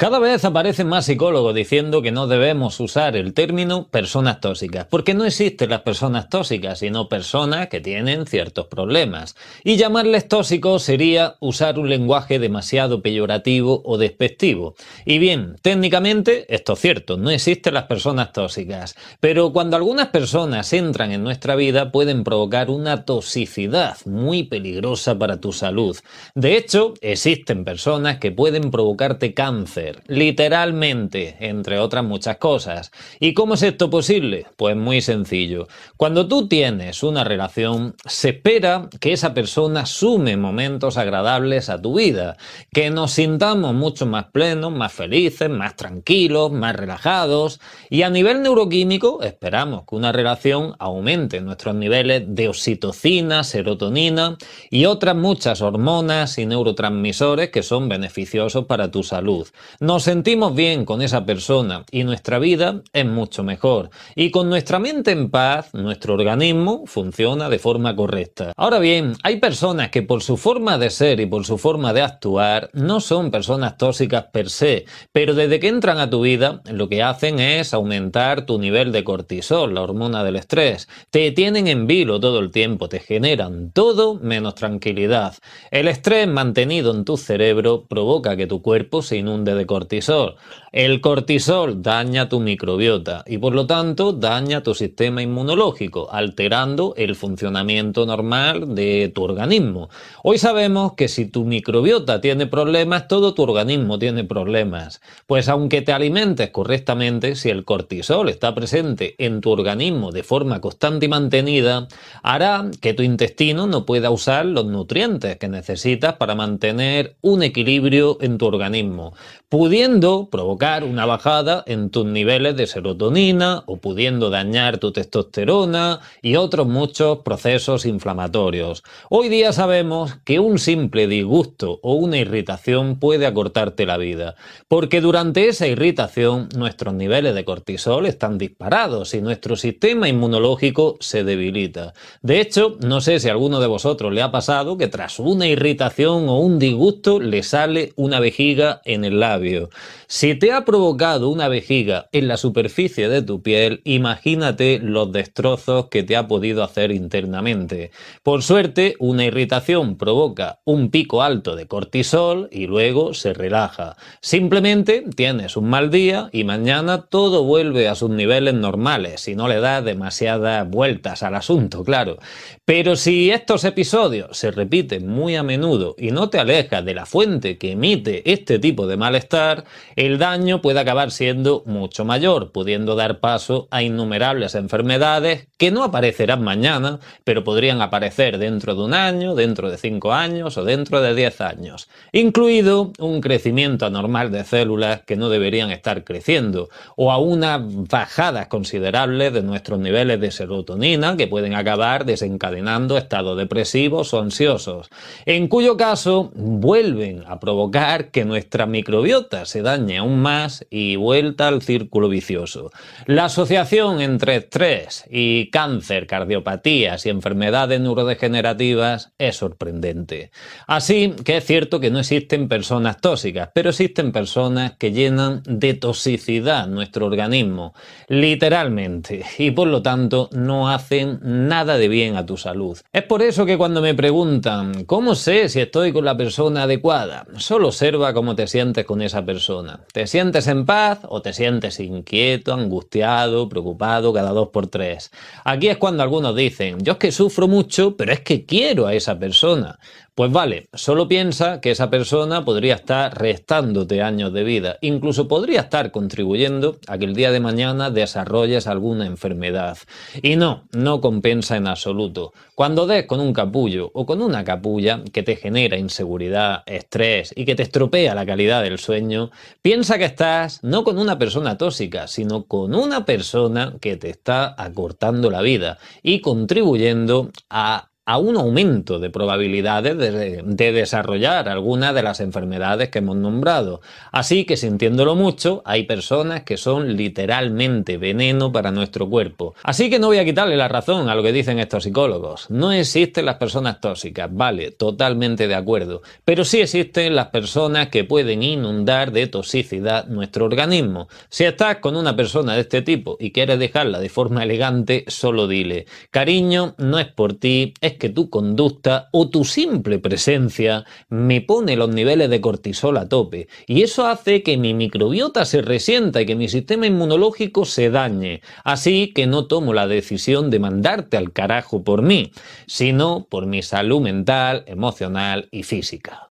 Cada vez aparecen más psicólogos diciendo que no debemos usar el término personas tóxicas, porque no existen las personas tóxicas, sino personas que tienen ciertos problemas. Y llamarles tóxicos sería usar un lenguaje demasiado peyorativo o despectivo. Y bien, técnicamente esto es cierto, no existen las personas tóxicas, pero cuando algunas personas entran en nuestra vida pueden provocar una toxicidad muy peligrosa para tu salud. De hecho, existen personas que pueden provocarte cáncer literalmente, entre otras muchas cosas. ¿Y cómo es esto posible? Pues muy sencillo. Cuando tú tienes una relación, se espera que esa persona sume momentos agradables a tu vida, que nos sintamos mucho más plenos, más felices, más tranquilos, más relajados y a nivel neuroquímico esperamos que una relación aumente nuestros niveles de oxitocina, serotonina y otras muchas hormonas y neurotransmisores que son beneficiosos para tu salud. Nos sentimos bien con esa persona y nuestra vida es mucho mejor. Y con nuestra mente en paz, nuestro organismo funciona de forma correcta. Ahora bien, hay personas que por su forma de ser y por su forma de actuar no son personas tóxicas per se, pero desde que entran a tu vida lo que hacen es aumentar tu nivel de cortisol, la hormona del estrés. Te tienen en vilo todo el tiempo, te generan todo menos tranquilidad. El estrés mantenido en tu cerebro provoca que tu cuerpo se inunde de cortisol. El cortisol daña tu microbiota y por lo tanto daña tu sistema inmunológico, alterando el funcionamiento normal de tu organismo. Hoy sabemos que si tu microbiota tiene problemas, todo tu organismo tiene problemas. Pues aunque te alimentes correctamente, si el cortisol está presente en tu organismo de forma constante y mantenida, hará que tu intestino no pueda usar los nutrientes que necesitas para mantener un equilibrio en tu organismo pudiendo provocar una bajada en tus niveles de serotonina o pudiendo dañar tu testosterona y otros muchos procesos inflamatorios. Hoy día sabemos que un simple disgusto o una irritación puede acortarte la vida, porque durante esa irritación nuestros niveles de cortisol están disparados y nuestro sistema inmunológico se debilita. De hecho, no sé si a alguno de vosotros le ha pasado que tras una irritación o un disgusto le sale una vejiga en el labio si te ha provocado una vejiga en la superficie de tu piel, imagínate los destrozos que te ha podido hacer internamente. Por suerte, una irritación provoca un pico alto de cortisol y luego se relaja. Simplemente tienes un mal día y mañana todo vuelve a sus niveles normales y no le das demasiadas vueltas al asunto, claro. Pero si estos episodios se repiten muy a menudo y no te alejas de la fuente que emite este tipo de malestar, el daño puede acabar siendo mucho mayor, pudiendo dar paso a innumerables enfermedades que no aparecerán mañana, pero podrían aparecer dentro de un año, dentro de cinco años o dentro de diez años, incluido un crecimiento anormal de células que no deberían estar creciendo, o a unas bajadas considerables de nuestros niveles de serotonina que pueden acabar desencadenando estados depresivos o ansiosos, en cuyo caso vuelven a provocar que nuestra microbiota se daña aún más y vuelta al círculo vicioso. La asociación entre estrés y cáncer, cardiopatías y enfermedades neurodegenerativas es sorprendente. Así que es cierto que no existen personas tóxicas, pero existen personas que llenan de toxicidad nuestro organismo, literalmente, y por lo tanto no hacen nada de bien a tu salud. Es por eso que cuando me preguntan, ¿cómo sé si estoy con la persona adecuada? Solo observa cómo te sientes con el esa persona. ¿Te sientes en paz o te sientes inquieto, angustiado, preocupado cada dos por tres? Aquí es cuando algunos dicen, yo es que sufro mucho, pero es que quiero a esa persona. Pues vale, solo piensa que esa persona podría estar restándote años de vida, incluso podría estar contribuyendo a que el día de mañana desarrolles alguna enfermedad. Y no, no compensa en absoluto. Cuando des con un capullo o con una capulla que te genera inseguridad, estrés y que te estropea la calidad del sueño, piensa que estás no con una persona tóxica, sino con una persona que te está acortando la vida y contribuyendo a a un aumento de probabilidades de, desarrollar alguna de las enfermedades que hemos nombrado. Así que sintiéndolo mucho, hay personas que son literalmente veneno para nuestro cuerpo. Así que no voy a quitarle la razón a lo que dicen estos psicólogos. No existen las personas tóxicas, vale, totalmente de acuerdo. Pero sí existen las personas que pueden inundar de toxicidad nuestro organismo. Si estás con una persona de este tipo y quieres dejarla de forma elegante, solo dile, cariño, no es por ti, es que tu conducta o tu simple presencia me pone los niveles de cortisol a tope y eso hace que mi microbiota se resienta y que mi sistema inmunológico se dañe. Así que no tomo la decisión de mandarte al carajo por mí, sino por mi salud mental, emocional y física.